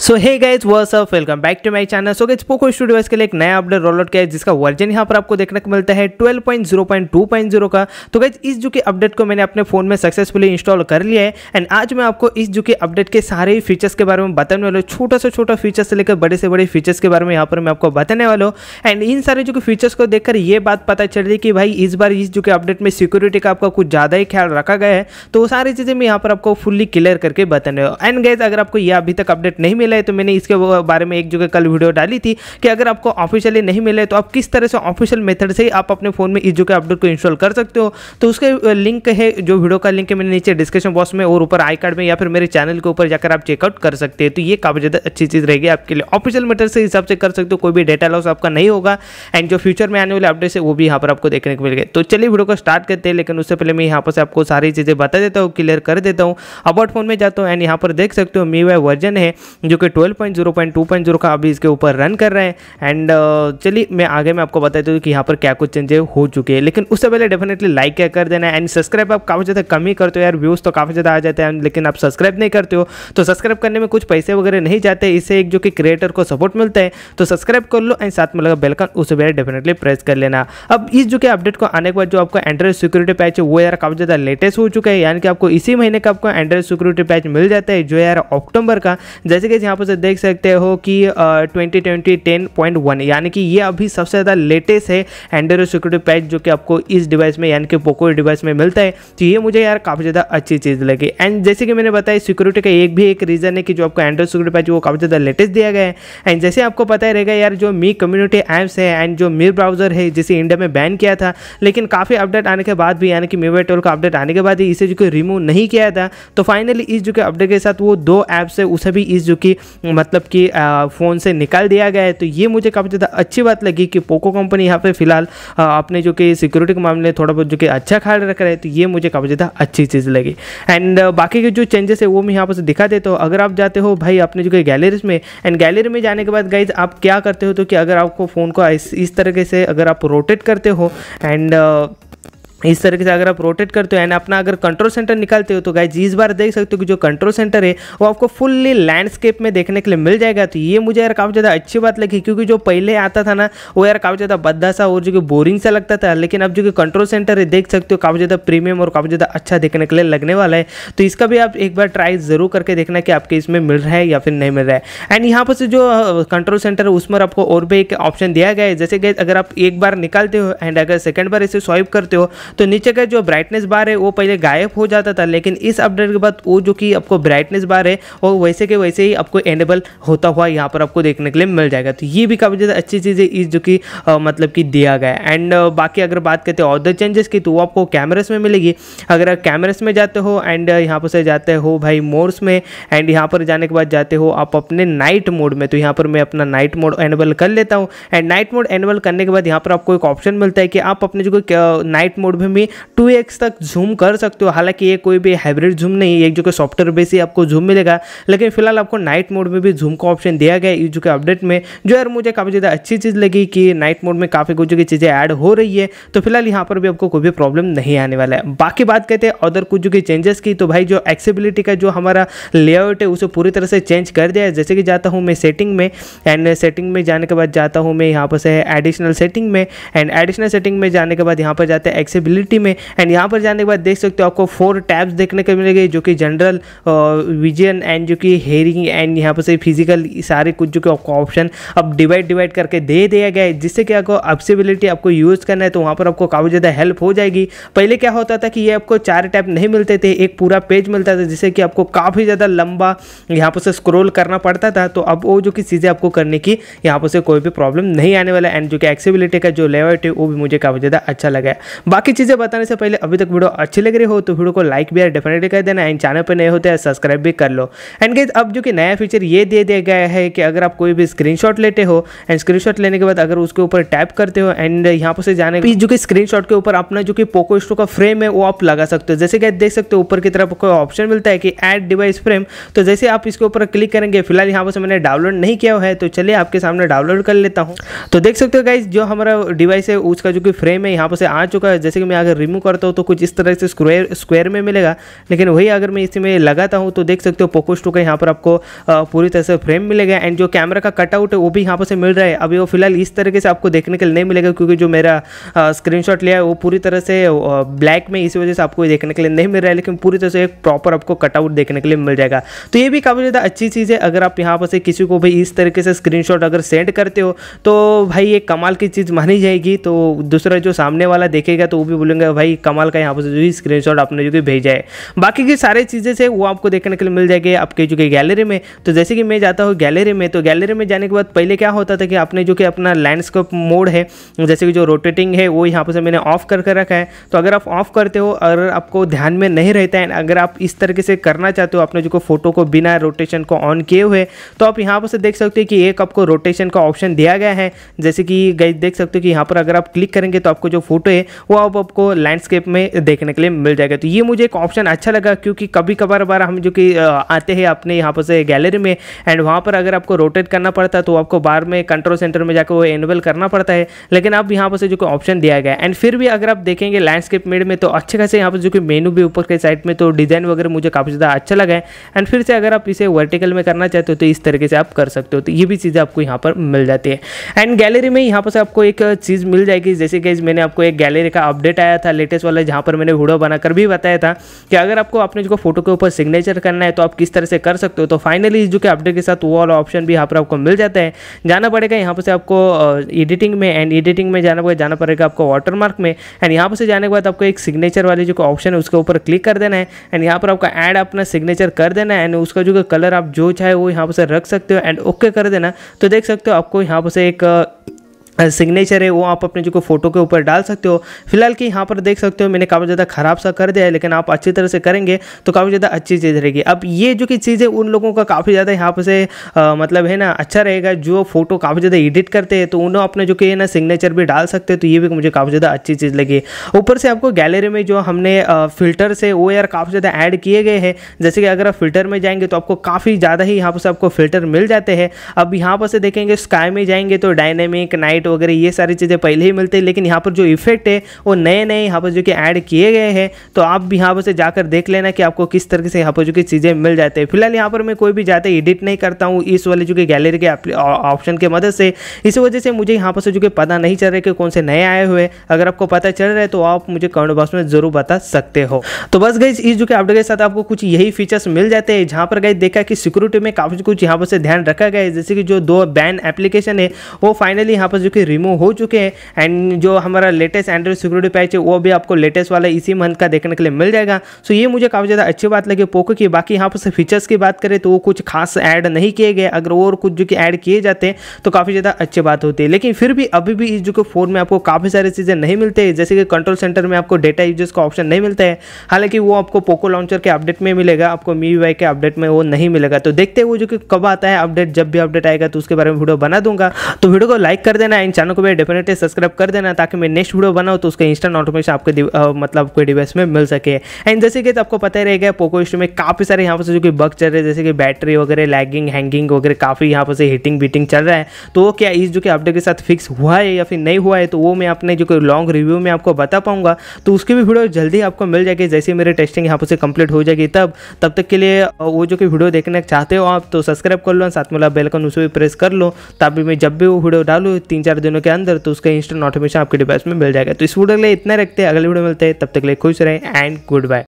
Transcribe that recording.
सो hey guys वर्स ऑफ welcome back to my channel so guys Poco studio के लिए एक नया अपडेट रोल आउट किया है जिसका वर्जन यहाँ पर आपको देखने को मिलता है 12.0.2.0 का तो गाइज इस जो कि अपडेट को मैंने अपने फोन में सक्सेसफुली इंस्टॉल कर लिया है एंड आज मैं आपको इस जो कि अपडेट के सारे फीचर्स के बारे में बताने वाला हूँ छोटा से छोटा फीचर्स से लेकर बड़े से बड़े फीचर्स के बारे में यहाँ पर मैं आपको बताने वाला हूँ एंड इन सारे जो कि फीचर्स को देखकर ये बात पता चल रही कि भाई इस बार इस जो कि अपडेट में सिक्योरिटी का आपका कुछ ज़्यादा ही ख्याल रखा गया है तो वो सारी चीज़ें मैं यहाँ पर आपको फुल्ली क्लियर करके बताने वाला एंड गाइज अगर आपको यह अभी तक अपडेट नहीं मिला है तो मैंने इसके बारे में एक जगह कल वीडियो डाली थी कि अगर आपको ऑफिशियली नहीं मिला है तो आप किस तरह से ऑफिशियल मेथड से आप अपने फ़ोन में इस जो अपडेट को इंस्टॉल कर सकते हो तो उसके लिंक है जो वीडियो का लिंक है मैंने नीचे डिस्क्रिप्शन बॉक्स में और ऊपर आई कार्ड में या फिर मेरे चैनल के ऊपर जाकर आप चेकआउट कर सकते हैं तो ये काफ़ी ज़्यादा अच्छी चीज़ रहेगी आपके लिए ऑफिशियल मेथड से हिसाब से कर सकते हो कोई भी डेटा लॉस आपका नहीं होगा एंड जो फ्यूचर में आने वाले अपडेट्स है वो भी यहाँ पर आपको देखने को मिल गए तो चलिए वीडियो को स्टार्ट करते हैं लेकिन उससे पहले मैं यहाँ पर आपको सारी चीज़ें बता देता हूँ क्लियर कर देता हूँ अबाउट फोन में जाता हूँ एंड यहाँ पर देख सकते हो मी वाई वर्जन है जो कि 12.0.2.0 का अभी इसके ऊपर रन कर रहे हैं एंड uh, चलिए मैं आगे मैं आपको बताता हूँ कि यहाँ पर क्या कुछ चेंजेस हो चुके हैं लेकिन उससे पहले डेफिनेटली लाइक क्या कर देना एंड सब्सक्राइब आप काफ़ी ज़्यादा कम ही करते हो यार व्यूज़ तो काफ़ी ज़्यादा आ जाते हैं लेकिन आप सब्सक्राइब नहीं करते हो तो सब्सक्राइब करने में कुछ पैसे वगैरह नहीं जाते इससे एक जो कि क्रिएटर को सपोर्ट मिलता है तो सब्सक्राइब कर लो एंड साथ में लगा बेलकन उसे पहले डेफिनेटली प्रेस कर लेना अब इस जो कि अपडेट को आने के बाद जो आपका एंड्रॉइड सिक्योरिटी पैच है वो यार काफ़ी ज़्यादा लेटेस्ट हो चुका है यानी कि आपको इसी महीने का आपको एंड्रॉइड सिक्योरिटी पैच मिल जाता है जो यार अक्टूबर का जैसे कि यहाँ पर से देख सकते हो कि twenty twenty ten point one यानी कि ये अभी सबसे ज़्यादा लेटेस्ट है एंड्रॉइड सिक्योरिटी पैच जो कि आपको इस डिवाइस में यानी कि पोको डिवाइस में मिलता है तो ये मुझे यार काफ़ी ज़्यादा अच्छी चीज़ लगी एंड जैसे कि मैंने बताया सिक्योरिटी का एक भी एक रीज़न है कि जो आपको एंड्रॉइड सिक्योरिटी पैच वो काफ़ी ज़्यादा लेटेस्ट दिया गया है एंड जैसे आपको पता ही रहेगा यार जो मी कम्युनिटी एप्स है एंड जो मीर ब्राउजर है जिसे इंडिया में बैन किया था लेकिन काफ़ी अपडेट आने के बाद भी यानी कि मी ट्वेल्व का अपडेट आने के बाद ही इसे जो कि रिमूव नहीं किया था तो फाइनली इस जो कि अपडेट के साथ वो दो ऐप्स है उसे भी इस जो कि मतलब कि फ़ोन से निकाल दिया गया है तो ये मुझे काफ़ी ज़्यादा अच्छी बात लगी कि पोको कंपनी यहाँ पे फिलहाल आपने जो कि सिक्योरिटी के मामले थोड़ा बहुत जो कि अच्छा ख्याल रख रहे हैं तो ये मुझे काफ़ी ज़्यादा अच्छी चीज़ लगी एंड बाकी के जो चेंजेस है वो मैं यहाँ पर दिखा देता तो हूँ अगर आप जाते हो भाई अपने जो कि गैलरीज में एंड गैलरी में जाने के बाद गाइज आप क्या करते हो तो कि अगर आपको फ़ोन को इस तरीके से अगर आप रोटेट करते हो एंड इस तरीके से अगर आप रोटेट करते हो एंड अपना अगर कंट्रोल सेंटर निकालते हो तो गाइज इस बार देख सकते हो कि जो कंट्रोल सेंटर है वो आपको फुल्ली लैंडस्केप में देखने के लिए मिल जाएगा तो ये मुझे यार काफ़ी ज़्यादा अच्छी बात लगी क्योंकि जो पहले आता था ना वो यार काफ़ी ज़्यादा बद्दा सा और जो कि बोरिंग सा लगता था लेकिन अब जो कि कंट्रोल सेंटर है देख सकते हो काफ़ी ज़्यादा प्रीमियम और काफ़ी ज़्यादा अच्छा देखने के लिए लगने वाला है तो इसका भी आप एक बार ट्राई ज़रूर करके देखना कि आपके इसमें मिल रहा है या फिर नहीं मिल रहा है एंड यहाँ पर से जो कंट्रोल सेंटर है उसमें आपको और भी एक ऑप्शन दिया गया है जैसे कि अगर आप एक बार निकालते हो एंड अगर सेकेंड बार इसे स्वाइप करते हो तो नीचे का जो ब्राइटनेस बार है वो पहले गायब हो जाता था लेकिन इस अपडेट के बाद वो जो कि आपको ब्राइटनेस बार है वो वैसे के वैसे ही आपको एनेबल होता हुआ यहाँ पर आपको देखने के लिए मिल जाएगा तो ये भी काफ़ी ज़्यादा अच्छी चीज़ है इस जो कि मतलब कि दिया गया एंड बाकी अगर बात करते हैं और चेंजेस की तो वो आपको कैमरस में मिलेगी अगर कैमरस में जाते हो एंड यहाँ पर से जाते हो भाई मोड्स में एंड यहाँ पर जाने के बाद जाते हो आप अपने नाइट मोड में तो यहाँ पर मैं अपना नाइट मोड एनेबल कर लेता हूँ एंड नाइट मोड एनेबल करने के बाद यहाँ पर आपको एक ऑप्शन मिलता है कि आप अपने जो नाइट मोड में 2x तक जूम कर सकते हो हालांकि ये कोई भी हाइब्रिड जूम नहीं है जो कि सॉफ्टवेयर बेस ही आपको जूम मिलेगा लेकिन फिलहाल आपको नाइट मोड में भी जूम का ऑप्शन दिया गया है जो कि अपडेट में जो यार मुझे काफ़ी ज़्यादा अच्छी चीज़ लगी कि नाइट मोड में काफ़ी कुछ की चीज़ें ऐड हो रही है तो फिलहाल यहाँ पर भी आपको कोई भी प्रॉब्लम नहीं आने वाला है बाकी बात कहते हैं अदर कुछ जो कि चेंजेस की तो भाई जो एक्सेबिलिटी का जो हमारा लेआउट है उसे पूरी तरह से चेंज कर दिया है जैसे कि जाता हूँ मैं सेटिंग में एंड सेटिंग में जाने के बाद जाता हूँ मैं यहाँ पर से एडिशनल सेटिंग में एंड एडिशनल सेटिंग में जाने के बाद यहाँ पर जाते हैं एक्सेसिबिलिटी में एंड यहाँ पर जाने के बाद देख सकते हो आपको फोर टैब्स देखने को मिलेंगे जो कि जनरल विजन एंड जो कि हेयरिंग एंड यहाँ पर से फिजिकल सारे कुछ जो कि आपको ऑप्शन अब डिवाइड डिवाइड करके दे दिया गया है जिससे कि आपको एक्सेबिलिटी आपको यूज़ करना है तो वहाँ पर आपको काफ़ी ज़्यादा हेल्प हो जाएगी पहले क्या होता था कि ये आपको चार टैप नहीं मिलते थे एक पूरा पेज मिलता था जिससे कि आपको काफ़ी ज़्यादा लंबा यहाँ पर से स्क्रोल करना पड़ता था तो अब वो जो कि चीज़ें आपको करने की यहाँ पर से कोई भी प्रॉब्लम नहीं आने वाला एंड जो कि एक्सेबिलिटी का जो लेआउट है वो भी मुझे काफ़ी ज़्यादा अच्छा लगा बाकी चीज़ें बताने से पहले अभी तक वीडियो अच्छी लग रही हो तो वीडियो को लाइक भी डेफिनेटली कर देना एंड चैनल पर नए होते हैं सब्सक्राइब भी कर लो एंड गेज अब जो कि नया फीचर ये दे दिया गया है कि अगर आप कोई भी स्क्रीन लेते हो एंड स्क्रीन लेने के बाद अगर उसके ऊपर टैप करते हो एंड यहाँ पर से जाने जो कि स्क्रीन के ऊपर अपना जो कि पोको स्टो का फ्रेम है वो आप लगा सकते हो जैसे कि आप देख सकते हो ऊपर की तरफ कोई ऑप्शन मिलता है कि एड डिवाइस फ्रेम तो जैसे आप इसके ऊपर क्लिक करेंगे फिलहाल यहाँ पर से मैंने डाउनलोड नहीं किया है तो चलिए आपके सामने डाउनलोड कर लेता हूँ तो देख सकते हो गाइज जो हमारा डिवाइस है उसका जो कि फ्रेम है यहाँ पर से आ चुका है जैसे को मैं अगर रिमूव करता हूँ तो कुछ इस तरह से स्क्वायर स्क्वायर में मिलेगा लेकिन वही अगर मैं इसी में लगाता हूँ तो देख सकते हो पोको स्टू का यहाँ पर आपको पूरी तरह से फ्रेम मिलेगा एंड जो कैमरा का कटआउट है वो भी यहाँ पर से मिल रहा है अभी वो फिलहाल इस तरीके से आपको देखने के लिए नहीं मिलेगा क्योंकि जो मेरा स्क्रीन लिया है वो पूरी तरह से ब्लैक में इसी वजह से आपको देखने के लिए नहीं मिल रहा है लेकिन पूरी तरह से एक प्रॉपर आपको कटआउट देखने के लिए मिल जाएगा तो ये भी काफ़ी ज़्यादा अच्छी चीज़ है अगर आप यहाँ पर से किसी को भी इस तरीके से स्क्रीनशॉट अगर सेंड करते हो तो भाई ये कमाल की चीज़ मानी जाएगी तो दूसरा जो सामने वाला देखेगा तो वो भी बोलेंगे भाई कमाल का यहाँ पर जो भी स्क्रीन आपने जो कि भेजा है बाकी की सारी चीज़ें से वो आपको देखने के लिए मिल जाएगी आपके जो कि गैलरी में तो जैसे कि मैं जाता हूँ गैलरी में तो गैलरी में जाने के बाद पहले क्या होता था कि आपने जो कि अपना लैंडस्केप मोड है जैसे कि जो रोटेटिंग है वो यहाँ पर से मैंने ऑफ करके रखा है तो अगर आप ऑफ करते हो और आपको ध्यान में नहीं रहता है अगर आप इस तरीके से करना चाहते हो आपने जो को फोटो को बिना रोटेशन को ऑन किए हुए तो आप यहाँ पर से देख सकते हो कि एक आपको रोटेशन का ऑप्शन दिया गया है जैसे कि देख सकते हो कि यहाँ पर अगर आप क्लिक करेंगे तो आपको जो फोटो है वो आप आपको लैंडस्केप में देखने के लिए मिल जाएगा तो ये मुझे एक ऑप्शन अच्छा लगा क्योंकि कभी कभार बार हम जो कि आते हैं अपने यहाँ पर से गैलरी में एंड वहाँ पर अगर आपको रोटेट करना पड़ता है तो आपको बार में कंट्रोल सेंटर में जाकर वो एनेबल करना पड़ता है लेकिन अब यहाँ पर से जो कि ऑप्शन दिया गया एंड फिर भी अगर आप देखेंगे लैंडस्केप मेड में तो अच्छे खासे यहाँ पर जो कि मेनू भी ऊपर के साइड में तो डिज़ाइन वगैरह मुझे काफ़ी ज़्यादा अच्छा लगा है एंड फिर से अगर आप इसे वर्टिकल में करना चाहते हो तो इस तरीके से आप कर सकते हो तो ये भी चीज़ें आपको यहाँ पर मिल जाती है एंड गैलरी में यहाँ पर से आपको एक चीज़ मिल जाएगी जैसे कि मैंने आपको एक गैलरी का अपडेट अपडेट आया था लेटेस्ट वाला जहाँ पर मैंने वीडियो बनाकर भी बताया था कि अगर आपको अपने जो फोटो के ऊपर सिग्नेचर करना है तो आप किस तरह से कर सकते हो तो फाइनली इस जो कि अपडेट के साथ वो वाला ऑप्शन भी यहाँ पर आपको मिल जाता है जाना पड़ेगा यहाँ पर से आपको एडिटिंग में एंड एडिटिंग में जाना पड़ेगा जाना पड़ेगा आपको वाटरमार्क में एंड यहाँ पर से जाने के बाद आपको एक सिग्नेचर वाले जो ऑप्शन है उसके ऊपर क्लिक कर देना है एंड यहाँ पर आपका एड अपना सिग्नेचर कर देना है एंड उसका जो कलर आप जो चाहे वो यहाँ पर से रख सकते हो एंड ओके कर देना तो देख सकते हो आपको यहाँ पर से एक सिग्नेचर है वो आप अपने जो को फोटो के ऊपर डाल सकते हो फिलहाल कि यहाँ पर देख सकते हो मैंने काफ़ी ज़्यादा ख़राब सा कर दिया है लेकिन आप अच्छी तरह से करेंगे तो काफ़ी ज़्यादा अच्छी चीज़ रहेगी अब ये जो कि चीज़ है उन लोगों का काफ़ी ज़्यादा यहाँ पर से आ, मतलब है ना अच्छा रहेगा जो फोटो काफ़ी ज़्यादा एडिट करते हैं तो उन अपने जो कि है ना सिग्नेचर भी डाल सकते हो तो ये भी मुझे काफ़ी ज़्यादा अच्छी चीज़ लगी ऊपर से आपको गैलरी में जो हमने फ़िल्टर से वो यार काफ़ी ज़्यादा ऐड किए गए हैं जैसे कि अगर आप फिल्टर में जाएंगे तो आपको काफ़ी ज़्यादा ही यहाँ पर से आपको फिल्टर मिल जाते हैं अब यहाँ पर से देखेंगे स्काई में जाएंगे तो डायनेमिक नाइट लाइट वगैरह ये सारी चीज़ें पहले ही मिलती है लेकिन यहाँ पर जो इफेक्ट है वो नए नए यहाँ पर जो कि ऐड किए गए हैं तो आप भी यहाँ पर से जाकर देख लेना कि आपको किस तरीके से यहाँ पर जो कि चीज़ें मिल जाती है फिलहाल यहाँ पर मैं कोई भी ज़्यादा एडिट नहीं करता हूँ इस वाले जो कि गैलरी के ऑप्शन के मदद से इस वजह से मुझे यहाँ पर से जो कि पता नहीं चल रहा है कि कौन से नए आए हुए अगर आपको पता चल रहा है तो आप मुझे कमेंट बॉक्स में जरूर बता सकते हो तो बस गई इस जो कि अपडेट के साथ आपको कुछ यही फीचर्स मिल जाते हैं जहाँ पर गई देखा कि सिक्योरिटी में काफ़ी कुछ यहाँ पर से ध्यान रखा गया है जैसे कि जो दो बैन एप्लीकेशन है वो फाइनली यहाँ पर जो कि रिमूव हो चुके हैं एंड जो हमारा लेटेस्ट एंड्रॉइड सिक्योरिटी पैच है वो भी आपको लेटेस्ट वाला इसी मंथ का देखने के लिए मिल जाएगा सो ये मुझे काफ़ी ज़्यादा अच्छी बात लगी पोको की बाकी यहाँ पर फीचर्स की बात करें तो वो कुछ खास ऐड नहीं किए गए अगर और कुछ जो कि ऐड किए जाते हैं तो काफ़ी ज़्यादा अच्छी बात होती है लेकिन फिर भी अभी भी इस जो कि फ़ोन में आपको काफ़ी सारी चीज़ें नहीं मिलती जैसे कि कंट्रोल सेंटर में आपको डेटा यूजर्स का ऑप्शन नहीं मिलता है हालांकि वो आपको पोको लॉन्चर के अपडेट में मिलेगा आपको मी वाई के अपडेट में वो नहीं मिलेगा तो देखते हैं वो जो कि कब आता है अपडेट जब भी अपडेट आएगा तो उसके बारे में वीडियो बना दूंगा तो वीडियो को लाइक कर देना इन चैनल को भी डेफिनेटली सब्सक्राइब कर देना ताकि मैं नेक्स्ट वीडियो बनाऊँ तो उसका इंस्टेंट नोटिफिकेशन आपके मतलब आपके डिवाइस में मिल सके एंड जैसे कि तो आपको पता ही रहेगा पोको हिस्ट्री में काफ़ी सारे यहाँ पर जो कि बग चल रहे हैं जैसे कि बैटरी वगैरह लैगिंग हैंगिंग वगैरह काफ़ी यहाँ पर से हीटिंग बीटिंग चल रहा है तो क्या इस जो कि अपडेट के साथ फिक्स हुआ है या फिर नहीं हुआ है तो वो मैं अपने जो कि लॉन्ग रिव्यू में आपको बता पाऊंगा तो उसकी भी वीडियो जल्दी आपको मिल जाएगी जैसे मेरे टेस्टिंग यहाँ पर से कंप्लीट हो जाएगी तब तब तक के लिए वो जो कि वीडियो देखना चाहते हो आप तो सब्सक्राइब कर लो साथ में बेलकन उसे भी प्रेस कर लो तब भी मैं जब भी वो वीडियो डालू तीन चार चार दिनों के अंदर तो उसका इंस्टेंट नोटिफिकेशन आपके डिवाइस में मिल जाएगा तो इस वीडियो के लिए इतना रखते हैं अगले वीडियो मिलते हैं तब तक के लिए खुश रहें एंड गुड बाय